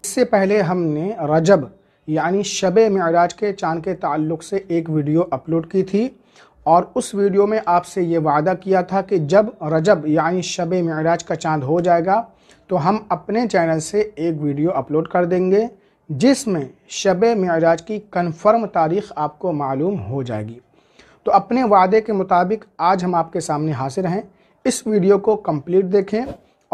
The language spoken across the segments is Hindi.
इससे पहले हमने रजब यानी शब मराज के चांद के ताल्लुक से एक वीडियो अपलोड की थी और उस वीडियो में आपसे ये वादा किया था कि जब रजब यानी शब मराज का चांद हो जाएगा तो हम अपने चैनल से एक वीडियो अपलोड कर देंगे जिसमें शब मराज की कन्फर्म तारीख आपको मालूम हो जाएगी तो अपने वादे के मुताबिक आज हम आपके सामने हाजिर हैं इस वीडियो को कंप्लीट देखें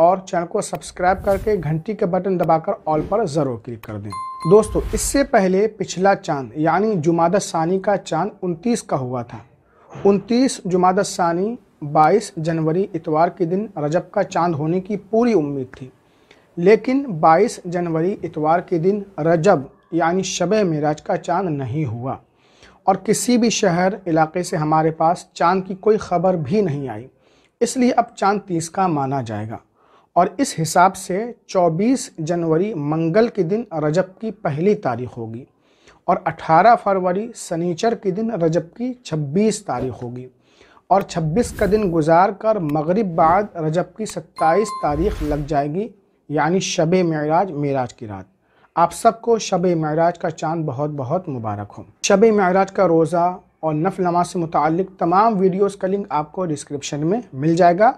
और चैनल को सब्सक्राइब करके घंटी के बटन दबाकर ऑल पर ज़रूर क्लिक कर दें दोस्तों इससे पहले पिछला चांद यानी जुमाद सानी का चांद 29 का हुआ था 29 जुमाद सानी 22 जनवरी इतवार के दिन रजब का चांद होने की पूरी उम्मीद थी लेकिन 22 जनवरी इतवार के दिन रजब यानी शब मराज का चांद नहीं हुआ और किसी भी शहर इलाके से हमारे पास चांद की कोई खबर भी नहीं आई इसलिए अब चांद तीस का माना जाएगा और इस हिसाब से 24 जनवरी मंगल के दिन रजब की पहली तारीख होगी और 18 फरवरी सनीचर के दिन रजब की 26 तारीख होगी और 26 का दिन गुजार कर मगरब बाद रजब की 27 तारीख लग जाएगी यानी शब मराज मराज की रात आप सबको शब मराज का चांद बहुत बहुत मुबारक हो शब मराज का रोज़ा और नफल नमाज से मुतल तमाम वीडियोज़ का लिंक आपको डिस्क्रिप्शन में मिल जाएगा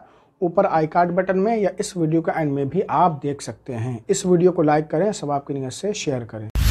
ऊपर आई कार्ड बटन में या इस वीडियो के एंड में भी आप देख सकते हैं इस वीडियो को लाइक करें सब आपकी नियत से शेयर करें